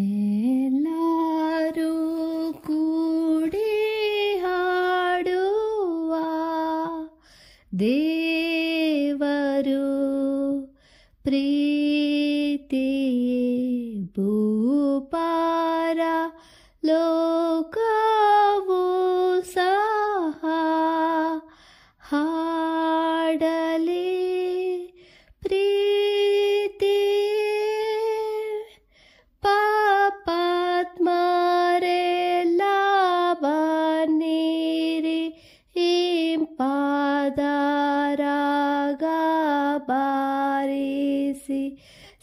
ಎಲ್ಲರೂ ಕೂಡಿ ಹಾಡುವ ದೇವರು ಪ್ರೀತಿ ಭೂಪಾರ ಲೋಕ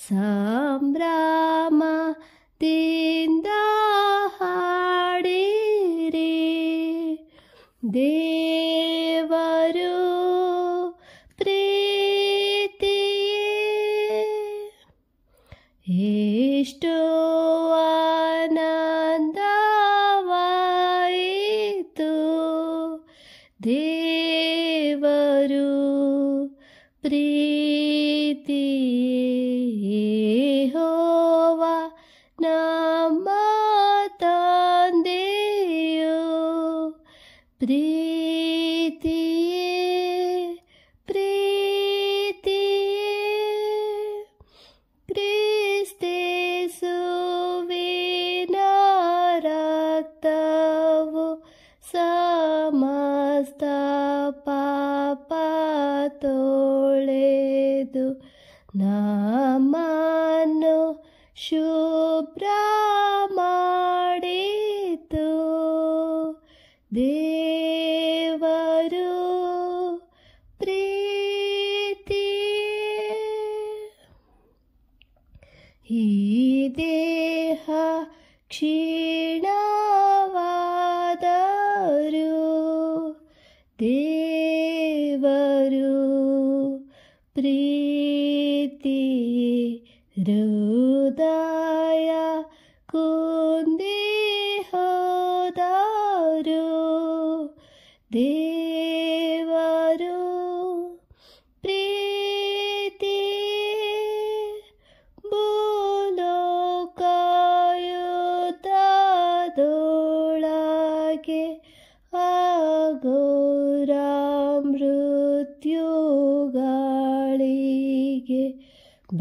ಸಂಭ್ರಾಮ ದಿಂದ ಹಾಡೇರೆ ದೇವರು ಪ್ರೀತಿಯೇ ಎಷ್ಟು ಆನಂದವಾಯಿತು ದೇವರು ಪ್ರೀತಿ ಪ್ರೀತಿ ಪ್ರೀತಿ ಕ್ರಿಸ್ತೇಸುವಿನ ರಕ್ತವು ಸಮಸ್ತ ಪಾಪ ತೊಳೆದು ನಮ್ಮನ್ನು ಶುಭ್ರ ಮಾಡಿ हि देह क्षीणवादरो देवरो प्रीति हृदय कुन्देहोदारो देव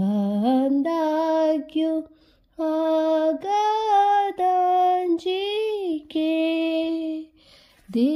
ಬಂದಾಗ್ಯೂ ಆಗದಂಜಿಕೆ ದೇ